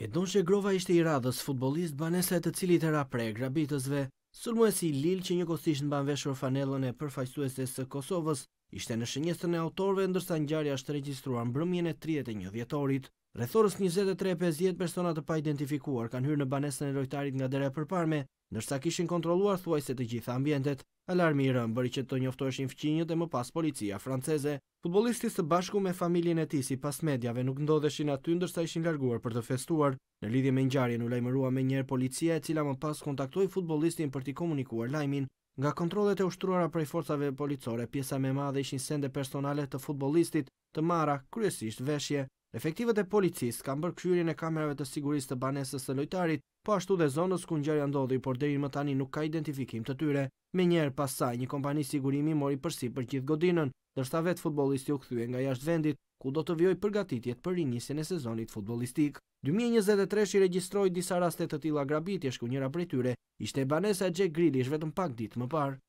E don që Grova ishte i radhës futbolist banese të cilit e rapre grabitësve, Sulmuesi e si Lil që një kostisht në banveshur fanelën e përfajsues së Kosovës, ishte në shënjesën e autorve ndërsa njarja është të registruar në brëmjene 31 vjetorit. Rrethorës 23-50 persona të paidentifikuar kanë hyrë në banesën e lojtarit nga dera e përparme, ndërsa kishin kontrolluar thuajse të gjitha ambientet. Alarmi i rënë bëri që të njoftoheshin fqinjët dhe më pas policia franceze. Futbolisti së bashku me familjen e tij sipas mediave nuk ndodheshin aty ndërsa ishin larguar për të festuar. Në lidhje me ngjarjen u lajmërua më njëherë policia e cila më pas kontaktoi futbolistin për t'i komunikuar lajmin. Nga kontrollet e ushtruara prej forcave policore, pjesa më e madhe ishin sende personale të futbollistit, të marra kryesisht veshje. Efektivët e policisë kanë bërë kryerjen e kamerave të sigurisë të banesës së lojtarit, po ashtu dhe zonës ku ngjarja ndodhi, por deri më tani nuk ka identifikim të tyre. Mëngjer pas saj, një kompani sigurimi mori përsipër gjithë godinën, ndërsa vet futbollisti u kthye nga jashtë vendit, ku do të vijojë përgatitjet për rinisjen e sezonit futbollistik. 2023-i regjistroi disa raste të tilla grabitjesh ku njëra prej tyre ishte banesa Jack Grillish vetëm pak ditë më parë.